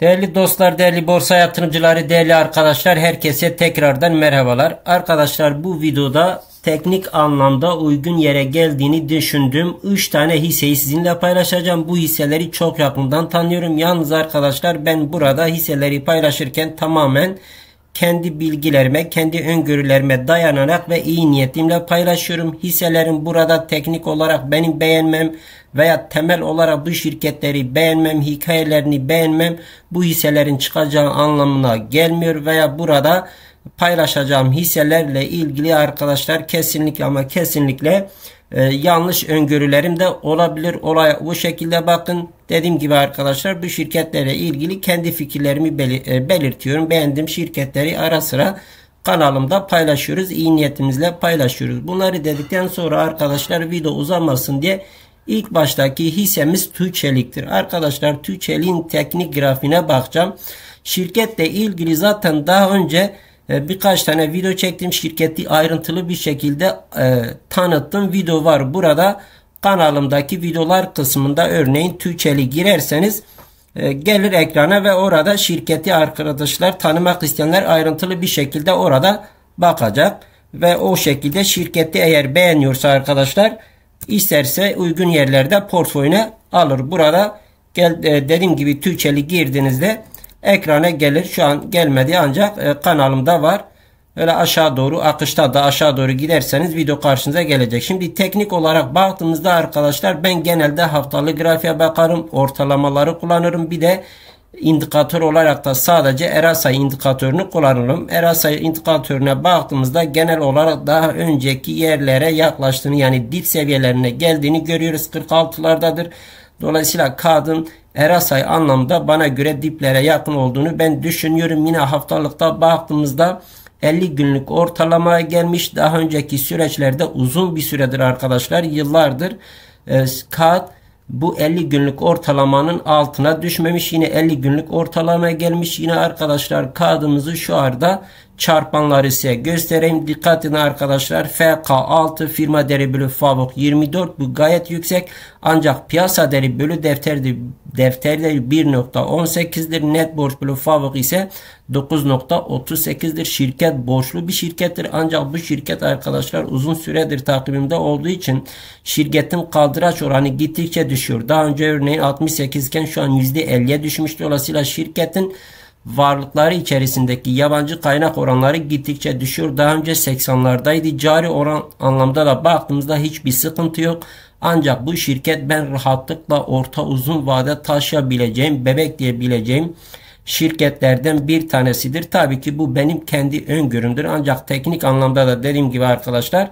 Değerli dostlar, değerli borsa yatırımcıları, değerli arkadaşlar herkese tekrardan merhabalar. Arkadaşlar bu videoda teknik anlamda uygun yere geldiğini düşündüğüm 3 tane hisseyi sizinle paylaşacağım. Bu hisseleri çok yakından tanıyorum. Yalnız arkadaşlar ben burada hisseleri paylaşırken tamamen kendi bilgilerime, kendi öngörülerime dayanarak ve iyi niyetimle paylaşıyorum. Hisselerin burada teknik olarak benim beğenmem veya temel olarak bu şirketleri beğenmem, hikayelerini beğenmem bu hisselerin çıkacağı anlamına gelmiyor veya burada paylaşacağım hisselerle ilgili arkadaşlar kesinlikle ama kesinlikle e, yanlış öngörülerim de olabilir. Olay bu şekilde bakın. Dediğim gibi arkadaşlar bu şirketlere ilgili kendi fikirlerimi belir e, belirtiyorum. Beğendiğim şirketleri ara sıra kanalımda paylaşıyoruz. İyi niyetimizle paylaşıyoruz. Bunları dedikten sonra arkadaşlar video uzamasın diye ilk baştaki hissemiz Tüçelik'tir. Arkadaşlar Tüçelik'in teknik grafiğine bakacağım. Şirketle ilgili zaten daha önce e, birkaç tane video çektim. Şirketi ayrıntılı bir şekilde e, tanıttım. Video var burada. Kanalımdaki videolar kısmında örneğin Türkçeli girerseniz e, gelir ekrana ve orada şirketi arkadaşlar tanımak isteyenler ayrıntılı bir şekilde orada bakacak ve o şekilde şirketi eğer beğeniyorsa arkadaşlar isterse uygun yerlerde portföyüne alır. Burada gel, dediğim gibi Türkçeli girdiğinizde ekrana gelir. Şu an gelmedi ancak e, kanalımda var. Böyle aşağı doğru akışta da aşağı doğru giderseniz video karşınıza gelecek. Şimdi teknik olarak baktığımızda arkadaşlar ben genelde haftalık grafiğe bakarım. Ortalamaları kullanırım. Bir de indikatör olarak da sadece Erasa indikatörünü kullanırım. Erasa indikatörüne baktığımızda genel olarak daha önceki yerlere yaklaştığını yani dip seviyelerine geldiğini görüyoruz. 46'lardadır. Dolayısıyla kadın Erasay anlamda bana göre diplere yakın olduğunu ben düşünüyorum. Yine haftalıkta baktığımızda 50 günlük ortalamaya gelmiş. Daha önceki süreçlerde uzun bir süredir arkadaşlar yıllardır e, kağıt bu 50 günlük ortalamanın altına düşmemiş. Yine 50 günlük ortalamaya gelmiş. Yine arkadaşlar kağıdımızı şu arada çarpanları ise göstereyim. Dikkat edin arkadaşlar. FK6 firma değeri bölü FAVOK 24 bu gayet yüksek. Ancak piyasa değeri bölü defterde defterde 1.18'dir. Net borç bölü FAVOK ise 9.38'dir. Şirket borçlu bir şirkettir. Ancak bu şirket arkadaşlar uzun süredir takibimde olduğu için şirketin kaldıraç oranı gittikçe düşüyor. Daha önce örneğin 68 iken şu an %50'ye düşmüştü Dolayısıyla şirketin varlıkları içerisindeki yabancı kaynak oranları gittikçe düşüyor. Daha önce 80'lardaydı. Cari oran anlamda da baktığımızda hiçbir sıkıntı yok. Ancak bu şirket ben rahatlıkla orta uzun vade taşıyabileceğim, bebek diyebileceğim şirketlerden bir tanesidir. Tabii ki bu benim kendi öngörümdür. Ancak teknik anlamda da dediğim gibi arkadaşlar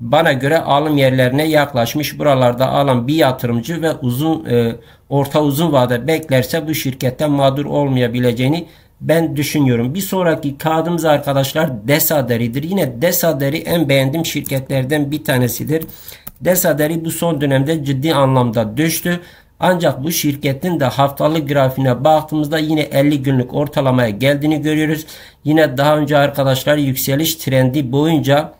bana göre alım yerlerine yaklaşmış buralarda alan bir yatırımcı ve uzun e, orta uzun vade beklerse bu şirketten mağdur olmayabileceğini ben düşünüyorum. Bir sonraki kağıdımız arkadaşlar Desaderi'dir. Yine Desaderi en beğendiğim şirketlerden bir tanesidir. Desaderi bu son dönemde ciddi anlamda düştü. Ancak bu şirketin de haftalık grafiğine baktığımızda yine 50 günlük ortalamaya geldiğini görüyoruz. Yine daha önce arkadaşlar yükseliş trendi boyunca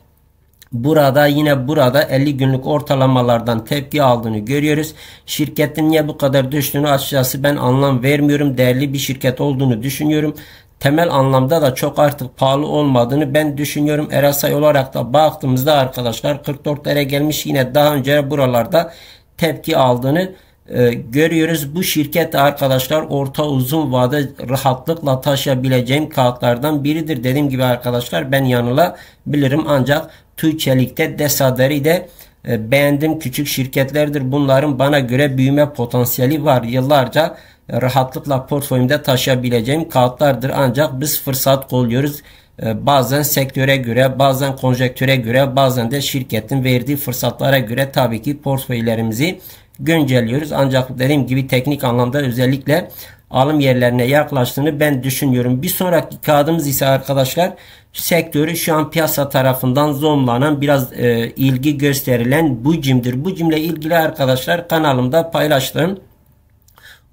Burada yine burada 50 günlük ortalamalardan tepki aldığını görüyoruz. Şirketin niye bu kadar düştüğünü açıkçası ben anlam vermiyorum. Değerli bir şirket olduğunu düşünüyorum. Temel anlamda da çok artık pahalı olmadığını ben düşünüyorum. Erasay olarak da baktığımızda arkadaşlar 44 lira gelmiş yine daha önce buralarda tepki aldığını ee, görüyoruz bu şirket arkadaşlar orta uzun vade rahatlıkla taşıyabileceğim kağıtlardan biridir. Dediğim gibi arkadaşlar ben yanılabilirim ancak Tuğçelik'te Desader'i de e, beğendim küçük şirketlerdir. Bunların bana göre büyüme potansiyeli var. Yıllarca rahatlıkla portföyümde taşıyabileceğim kağıtlardır. Ancak biz fırsat kolluyoruz. E, bazen sektöre göre, bazen konjektüre göre, bazen de şirketin verdiği fırsatlara göre tabii ki portföylerimizi Güncelliyoruz. Ancak dediğim gibi teknik anlamda özellikle alım yerlerine yaklaştığını ben düşünüyorum. Bir sonraki kağıdımız ise arkadaşlar sektörü şu an piyasa tarafından zorlanan biraz e, ilgi gösterilen bu cimdir. Bu cimle ilgili arkadaşlar kanalımda paylaştığım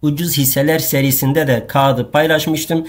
ucuz hisseler serisinde de kağıdı paylaşmıştım.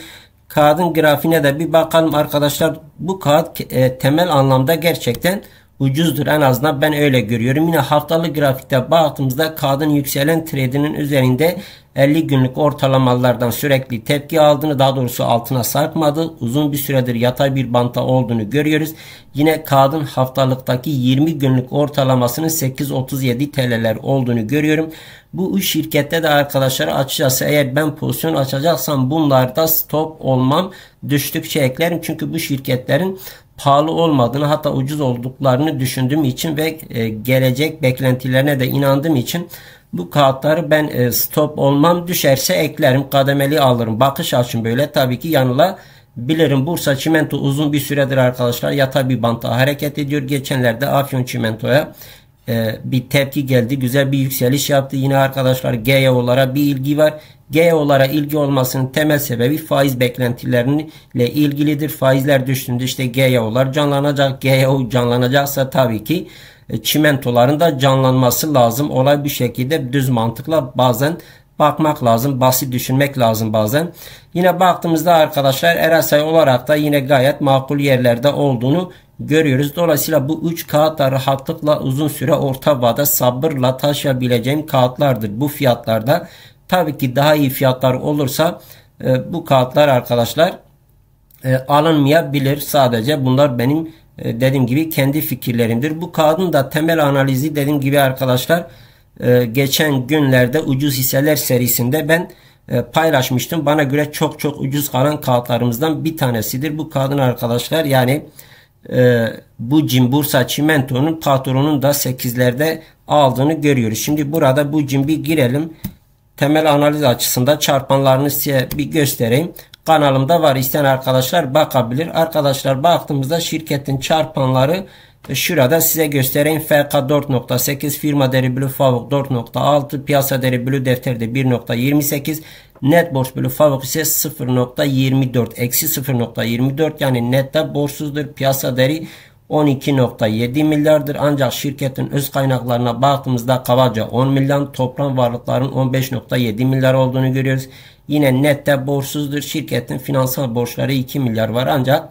Kağıdın grafiğine de bir bakalım arkadaşlar. Bu kağıt e, temel anlamda gerçekten ucuzdur. En azından ben öyle görüyorum. Yine haftalık grafikte baktığımızda kadın yükselen trendinin üzerinde 50 günlük ortalamalardan sürekli tepki aldığını daha doğrusu altına sarkmadı. Uzun bir süredir yatay bir banta olduğunu görüyoruz. Yine kadın haftalıktaki 20 günlük ortalamasının 8.37 TL'ler olduğunu görüyorum. Bu şirkette de arkadaşlar açacağız eğer ben pozisyon açacaksam bunlarda stop olmam düştükçe eklerim. Çünkü bu şirketlerin pahalı olmadığını hatta ucuz olduklarını düşündüğüm için ve e, gelecek beklentilerine de inandığım için bu kağıtları ben e, stop olmam düşerse eklerim kademeli alırım bakış açım böyle tabii ki yanıla bilirim Bursa çimento uzun bir süredir arkadaşlar yata bir banta hareket ediyor geçenlerde Afyon çimentoya e, bir tepki geldi güzel bir yükseliş yaptı yine arkadaşlar GYO'lara bir ilgi var GEO'lara ilgi olmasının temel sebebi faiz beklentileriyle ilgilidir. Faizler düştüğünde işte GEO'lar canlanacak. GEO canlanacaksa tabii ki e, çimentoların da canlanması lazım. Olay bir şekilde düz mantıkla bazen bakmak lazım. Basit düşünmek lazım bazen. Yine baktığımızda arkadaşlar Erasay olarak da yine gayet makul yerlerde olduğunu görüyoruz. Dolayısıyla bu 3 kağıt da rahatlıkla uzun süre orta vada sabırla taşıyabileceğim kağıtlardır. Bu fiyatlarda Tabii ki daha iyi fiyatlar olursa e, bu kağıtlar arkadaşlar e, alınmayabilir. Sadece bunlar benim e, dediğim gibi kendi fikirlerimdir. Bu kağıdın da temel analizi dediğim gibi arkadaşlar e, geçen günlerde ucuz hisseler serisinde ben e, paylaşmıştım. Bana göre çok çok ucuz kalan kağıtlarımızdan bir tanesidir. Bu kağıdın arkadaşlar yani e, bu cim Bursa Çimento'nun patronun da 8'lerde aldığını görüyoruz. Şimdi burada bu cim bir girelim temel analiz açısından çarpanlarını size bir göstereyim. Kanalımda var. İsteyen arkadaşlar bakabilir. Arkadaşlar baktığımızda şirketin çarpanları e, şurada size göstereyim. FK 4.8 firma değeri bölü favuk 4.6 piyasa değeri bölü defterde 1.28 net borç bölü favuk ise 0.24 eksi 0.24 yani nette borçsuzdur piyasa deri. 12.7 milyardır. Ancak şirketin öz kaynaklarına baktığımızda kabaca 10 milyar toplam varlıkların 15.7 milyar olduğunu görüyoruz. Yine nette borçsuzdur. Şirketin finansal borçları 2 milyar var ancak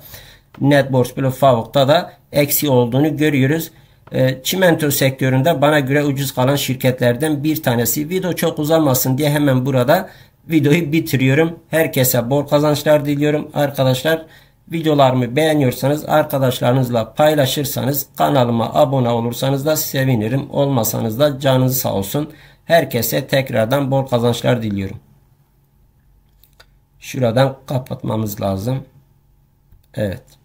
net borç bile FAVOK'ta da eksi olduğunu görüyoruz. Ee, çimento sektöründe bana göre ucuz kalan şirketlerden bir tanesi. Video çok uzamasın diye hemen burada videoyu bitiriyorum. Herkese bol kazançlar diliyorum. Arkadaşlar Videolarımı beğeniyorsanız arkadaşlarınızla paylaşırsanız kanalıma abone olursanız da sevinirim. Olmasanız da canınız sağ olsun. Herkese tekrardan bol kazançlar diliyorum. Şuradan kapatmamız lazım. Evet.